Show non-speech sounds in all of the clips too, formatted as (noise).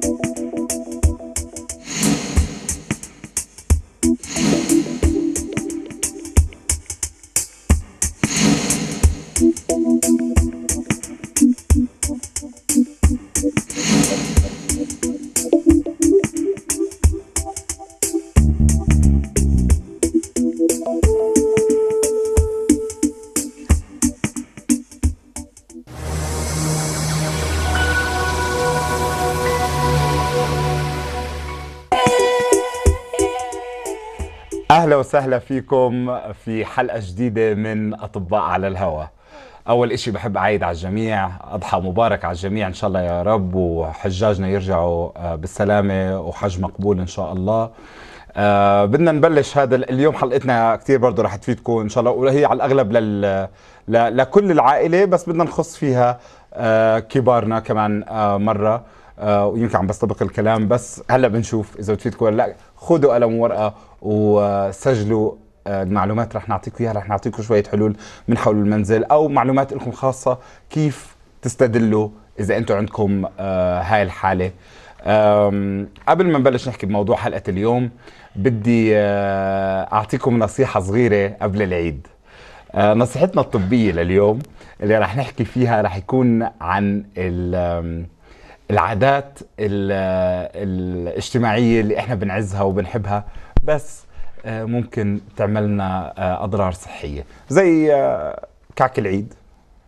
thank you اهلا وسهلا فيكم في حلقه جديده من اطباء على الهواء اول اشي بحب اعيد على الجميع اضحى مبارك على الجميع ان شاء الله يا رب وحجاجنا يرجعوا آه، بالسلامه وحج مقبول ان شاء الله آه بدنا نبلش هذا اليوم حلقتنا كثير برضه رح تفيدكم ان شاء الله وهي على الاغلب لل... ل... لكل العائله بس بدنا نخص فيها آه كبارنا كمان آه مره آه ويمكن عم بستبق الكلام بس هلا بنشوف اذا بتفيدكم ولا لا خذوا قلم وورقه وسجلوا آه، المعلومات رح نعطيكم اياها رح نعطيكم شويه حلول من حول المنزل او معلومات لكم خاصه كيف تستدلوا اذا انتم عندكم آه، هاي الحاله قبل ما نبلش نحكي بموضوع حلقه اليوم بدي آه، اعطيكم نصيحه صغيره قبل العيد نصيحتنا الطبيه لليوم اللي رح نحكي فيها رح يكون عن العادات الاجتماعيه اللي احنا بنعزها وبنحبها بس آه، ممكن تعملنا آه، اضرار صحيه زي آه، كعك العيد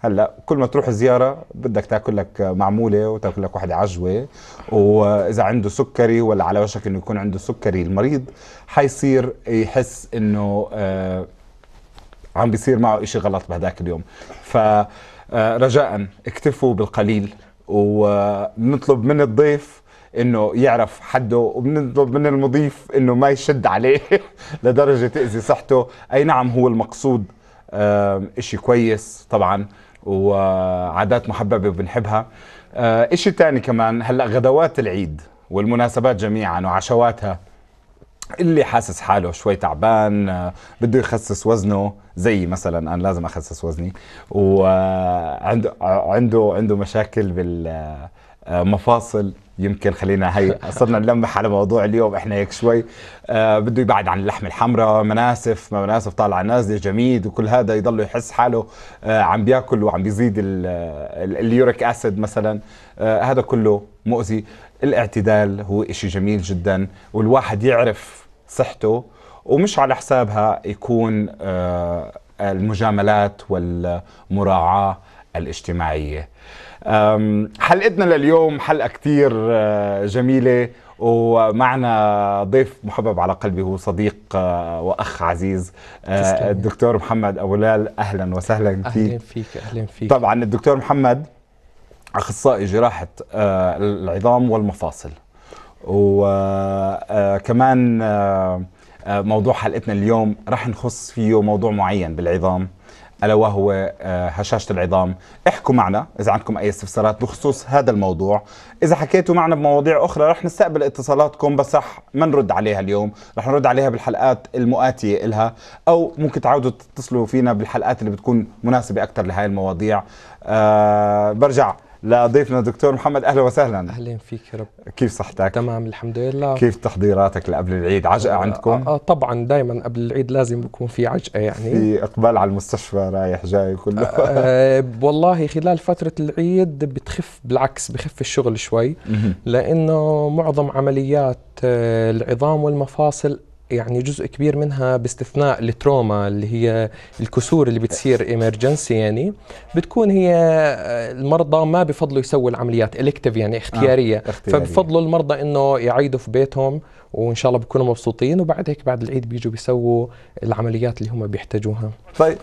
هلا كل ما تروح زياره بدك تاكل لك معموله وتاكل لك واحده عجوه واذا عنده سكري ولا على وشك انه يكون عنده سكري المريض حيصير يحس انه عم بيصير معه إشي غلط بهداك اليوم فرجاء اكتفوا بالقليل ونطلب من الضيف انه يعرف حده وبنطلب من المضيف انه ما يشد عليه (laughs) لدرجه تاذي صحته اي نعم هو المقصود اشي كويس طبعا وعادات محببه وبنحبها آه، اشي تاني كمان هلا غدوات العيد والمناسبات جميعا وعشواتها اللي حاسس حاله شوي تعبان آه، بده يخسس وزنه زي مثلا انا لازم اخسس وزني وعنده آه، عنده عنده مشاكل بالمفاصل يمكن خلينا هي (laughs) صرنا نلمح على موضوع اليوم احنا هيك شوي آه بده يبعد عن اللحم الحمراء مناسف ما مناسف طالعه نازله جميد وكل هذا يضل يحس حاله آه عم بياكل وعم بيزيد اليوريك اسيد مثلا آه هذا كله مؤذي الاعتدال هو إشي جميل جدا والواحد يعرف صحته ومش على حسابها يكون آه المجاملات والمراعاه الاجتماعيه حلقتنا لليوم حلقه كتير آه، جميله ومعنا ضيف محبب على قلبي هو صديق آه، واخ عزيز آه، الدكتور محمد ابو لال اهلا وسهلا فيك اهلا فيك اهلا فيك طبعا الدكتور محمد اخصائي جراحه العظام والمفاصل وكمان موضوع حلقتنا اليوم رح نخص فيه موضوع معين بالعظام الا وهو آه، هشاشه العظام احكوا معنا اذا عندكم اي استفسارات بخصوص هذا الموضوع اذا حكيتوا معنا بمواضيع اخرى رح نستقبل اتصالاتكم بس رح ما نرد عليها اليوم رح نرد عليها بالحلقات المؤاتيه إلها او ممكن تعودوا تتصلوا فينا بالحلقات اللي بتكون مناسبه اكثر لهي المواضيع أه برجع لضيفنا دكتور محمد اهلا وسهلا اهلا فيك يا رب كيف صحتك؟ تمام الحمد لله كيف تحضيراتك لقبل العيد عجقه آه، عندكم؟ اه, آه طبعا دائما قبل العيد لازم يكون في عجقه يعني في اقبال على المستشفى رايح جاي كله آه, آه والله خلال فتره العيد بتخف بالعكس بخف الشغل شوي لانه معظم عمليات آه، العظام والمفاصل يعني جزء كبير منها باستثناء التروما اللي هي الكسور اللي بتصير ايمرجنسي يعني بتكون هي آه، المرضى ما بفضلوا يسووا العمليات الكتيف يعني آه، اختياريه, آه. اختيارية. فبفضلوا المرضى انه يعيدوا في بيتهم وان شاء الله بكونوا مبسوطين وبعد هيك بعد العيد بيجوا بيسووا العمليات اللي هم بيحتاجوها طيب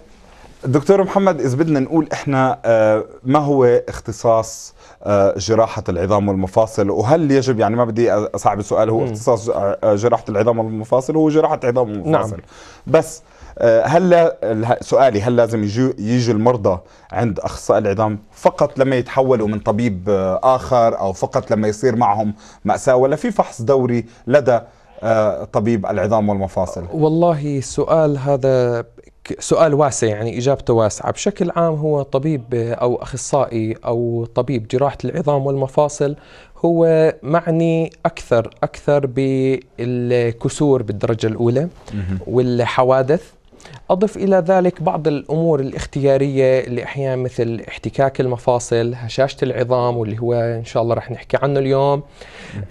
دكتور محمد إذا بدنا نقول إحنا آه، ما هو اختصاص آه، جراحة العظام والمفاصل وهل يجب يعني ما بدي أصعب السؤال هو اختصاص آه، جراحة العظام والمفاصل هو جراحة عظام المفاصل نعم. بس هل سؤالي هل لازم يجي المرضى عند اخصائي العظام فقط لما يتحولوا من طبيب اخر او فقط لما يصير معهم ماساه ولا في فحص دوري لدى طبيب العظام والمفاصل والله السؤال هذا سؤال واسع يعني اجابته واسعه بشكل عام هو طبيب او اخصائي او طبيب جراحه العظام والمفاصل هو معني اكثر اكثر بالكسور بالدرجه الاولى والحوادث أضف إلى ذلك بعض الأمور الاختيارية اللي أحيانا مثل احتكاك المفاصل هشاشة العظام واللي هو إن شاء الله رح نحكي عنه اليوم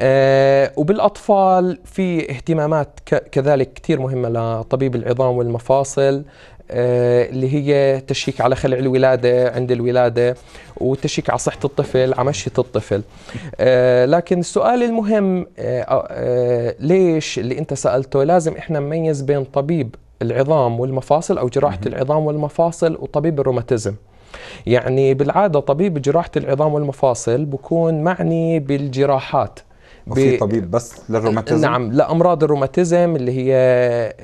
آه وبالأطفال في اهتمامات كذلك كثير مهمة لطبيب العظام والمفاصل آه، اللي هي تشيك على خلع الولادة عند الولادة وتشيك على صحة الطفل على مشية الطفل آه، لكن السؤال المهم آه، ليش اللي أنت سألته لازم إحنا نميز بين طبيب العظام والمفاصل أو جراحة مم. العظام والمفاصل وطبيب الروماتيزم يعني بالعادة طبيب جراحة العظام والمفاصل بكون معني بالجراحات وفي طبيب بس للروماتيزم نعم لامراض الروماتيزم اللي هي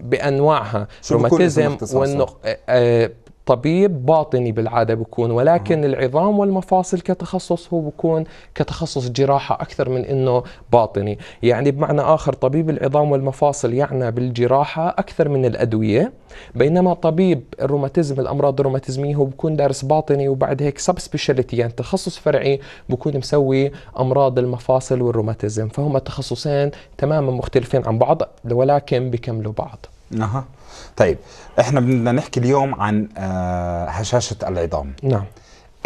بانواعها روماتيزم والنق... آه، آه، طبيب باطني بالعاده بكون ولكن العظام والمفاصل كتخصص هو بكون كتخصص جراحه اكثر من انه باطني، يعني بمعنى اخر طبيب العظام والمفاصل يعنى بالجراحه اكثر من الادويه، بينما طبيب الروماتيزم الامراض الروماتيزميه هو بكون دارس باطني وبعد هيك سب سبيشاليتي يعني تخصص فرعي بكون مسوي امراض المفاصل والروماتيزم، فهما تخصصين تماما مختلفين عن بعض ولكن بكملوا بعض. اها نعم. طيب احنا بدنا نحكي اليوم عن آه، هشاشه العظام نعم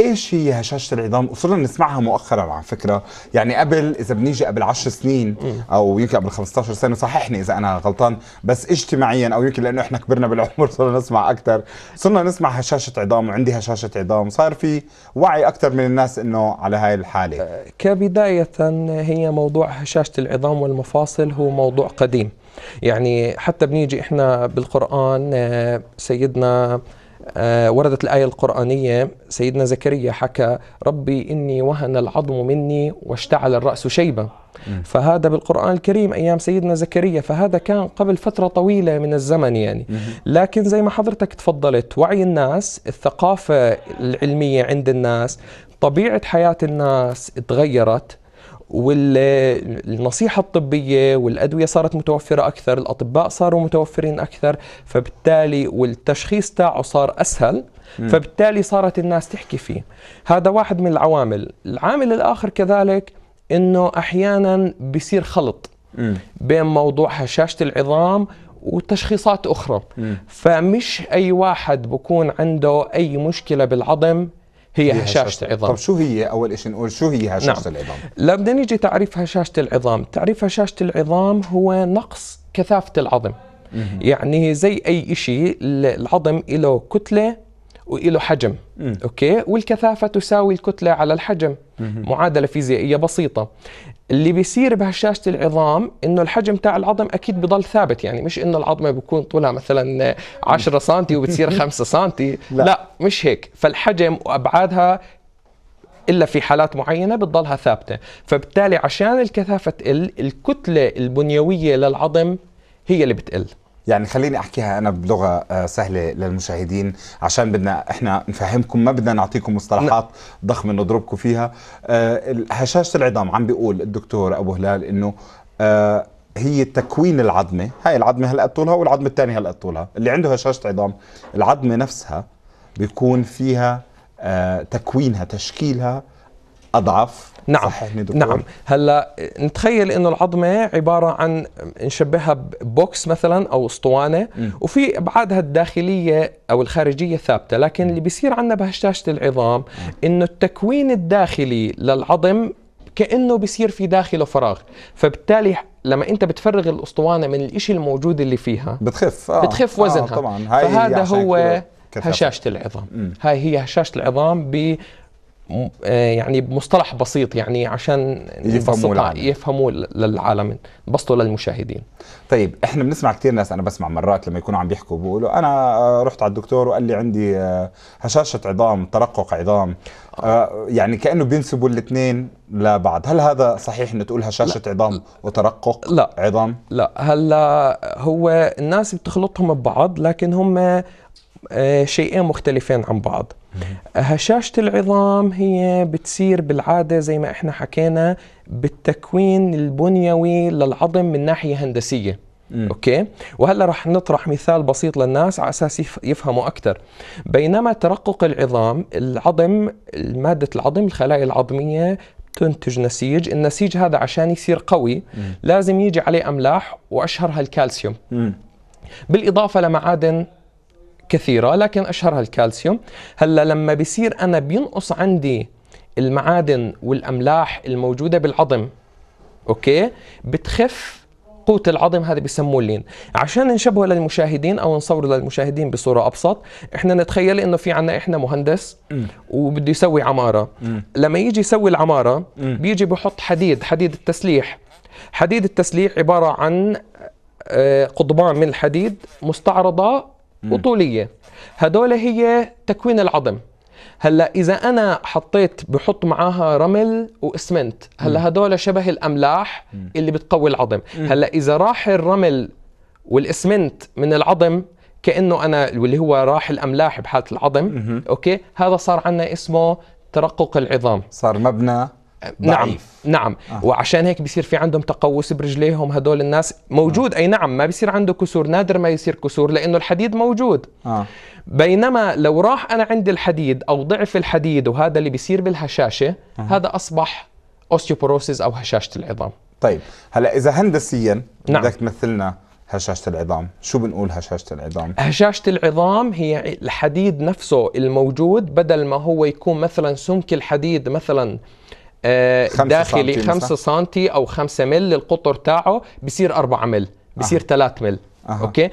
ايش هي هشاشه العظام؟ وصرنا نسمعها مؤخرا على فكره، يعني قبل اذا بنيجي قبل 10 سنين او يمكن قبل 15 سنه صححني اذا انا غلطان، بس اجتماعيا او يمكن لانه احنا كبرنا بالعمر (laughs) صرنا نسمع اكثر، صرنا نسمع هشاشه عظام وعندي هشاشه عظام، صار في وعي اكثر من الناس انه على هاي الحاله. آه، كبدايه هي موضوع هشاشه العظام والمفاصل هو موضوع قديم. يعني حتى بنيجي احنا بالقرآن آه، سيدنا آه، وردت الآية القرآنية سيدنا زكريا حكى ربي إني وهن العظم مني واشتعل الرأس شيبة فهذا بالقرآن الكريم أيام سيدنا زكريا فهذا كان قبل فترة طويلة من الزمن يعني لكن زي ما حضرتك تفضلت وعي الناس الثقافة العلمية عند الناس طبيعة حياة الناس تغيرت والنصيحة الطبية والأدوية صارت متوفرة أكثر الأطباء صاروا متوفرين أكثر فبالتالي والتشخيص تاعه صار أسهل فبالتالي صارت الناس تحكي فيه هذا واحد من العوامل العامل الآخر كذلك أنه أحيانا بيصير خلط بين موضوع هشاشة العظام وتشخيصات أخرى فمش أي واحد بكون عنده أي مشكلة بالعظم هي هشاشة, هشاشة العظام طب شو هي أول شيء نقول شو هي هشاشة نعم. العظام لو بدنا نيجي تعريف هشاشة العظام تعريف هشاشة العظام هو نقص كثافة العظم يعني زي أي شيء العظم له كتلة وله حجم أوكي والكثافة تساوي الكتلة على الحجم معادلة فيزيائية بسيطة اللي بيصير بهشاشه العظام انه الحجم تاع العظم اكيد بضل ثابت يعني مش انه العظمه بكون طولها مثلا 10 سم وبتصير 5 (laughs) سم لا. لا مش هيك فالحجم وابعادها الا في حالات معينه بتضلها ثابته فبالتالي عشان الكثافه تقل الكتله البنيويه للعظم هي اللي بتقل يعني خليني احكيها انا بلغه آه، سهله للمشاهدين عشان بدنا احنا نفهمكم ما بدنا نعطيكم مصطلحات ضخمه نضربكم فيها آه، هشاشه العظام عم بيقول الدكتور ابو هلال انه آه، هي تكوين العظمه هاي العظمه هلا طولها والعظمه الثانيه هلا طولها اللي عنده هشاشه عظام العظمه نفسها بيكون فيها تكوينها تشكيلها اضعف نعم دكتور نعم هلا نتخيل انه العظمه عباره عن نشبهها ببوكس مثلا او اسطوانه وفي ابعادها الداخليه او الخارجيه ثابته لكن اللي بيصير عندنا بهشاشه العظام انه التكوين الداخلي للعظم كانه بيصير في داخله فراغ فبالتالي لما انت بتفرغ الاسطوانه من الشيء الموجود اللي فيها بتخف آه. بتخف آه، وزنها آه طبعا هاي فهذا هو هشاشه العظام هاي هي هشاشه العظام ب آه، يعني بمصطلح بسيط يعني عشان يفهموا يفهموا للعالم بسطوا للمشاهدين طيب احنا بنسمع كثير ناس انا بسمع مرات لما يكونوا عم بيحكوا بيقولوا انا آه، رحت على الدكتور وقال لي عندي آه، هشاشه عظام ترقق عظام آه. يعني كانه بينسبوا الاثنين لبعض هل هذا صحيح انه تقول هشاشه لا. عظام وترقق لا. عظام لا هلا هو الناس بتخلطهم ببعض لكن هم شيئين مختلفين عن بعض هشاشة العظام هي بتصير بالعادة زي ما احنا حكينا بالتكوين البنيوي للعظم من ناحية هندسية مم. اوكي وهلا رح نطرح مثال بسيط للناس على اساس يفهموا اكثر بينما ترقق العظام العظم ماده العظم الخلايا العظميه تنتج نسيج النسيج هذا عشان يصير قوي مم. لازم يجي عليه املاح واشهرها الكالسيوم مم. بالاضافه لمعادن كثيرة لكن أشهرها الكالسيوم هلا لما بصير أنا بينقص عندي المعادن والأملاح الموجودة بالعظم أوكي بتخف قوة العظم هذا بسموه اللين عشان نشبهه للمشاهدين او نصوره للمشاهدين بصورة ابسط احنا نتخيل انه في عنا احنا مهندس وبده يسوي عمارة لما يجي يسوي العمارة بيجي بحط حديد حديد التسليح حديد التسليح عبارة عن آه، قضبان من الحديد مستعرضة وطوليه هدول هي تكوين العظم هلا اذا انا حطيت بحط معاها رمل واسمنت هلا هدول شبه الاملاح اللي بتقوي العظم هلا اذا راح الرمل والاسمنت من العظم كانه انا واللي هو راح الاملاح بحاله العظم اوكي هذا صار عندنا اسمه ترقق العظام صار مبنى نعم نعم آه. وعشان هيك بيصير في عندهم تقوس برجليهم هدول الناس موجود آه. اي نعم ما بيصير عنده كسور نادر ما يصير كسور لانه الحديد موجود آه. بينما لو راح انا عندي الحديد او ضعف الحديد وهذا اللي بيصير بالهشاشه آه. هذا اصبح اوستيوبوروسيس او هشاشه العظام طيب هلا اذا هندسيا نعم. بدك تمثلنا هشاشة العظام شو بنقول هشاشة العظام هشاشة العظام هي الحديد نفسه الموجود بدل ما هو يكون مثلا سمك الحديد مثلا داخلي 5 سم او 5 مل القطر تاعه بصير 4 مل بصير 3 مل أه. اوكي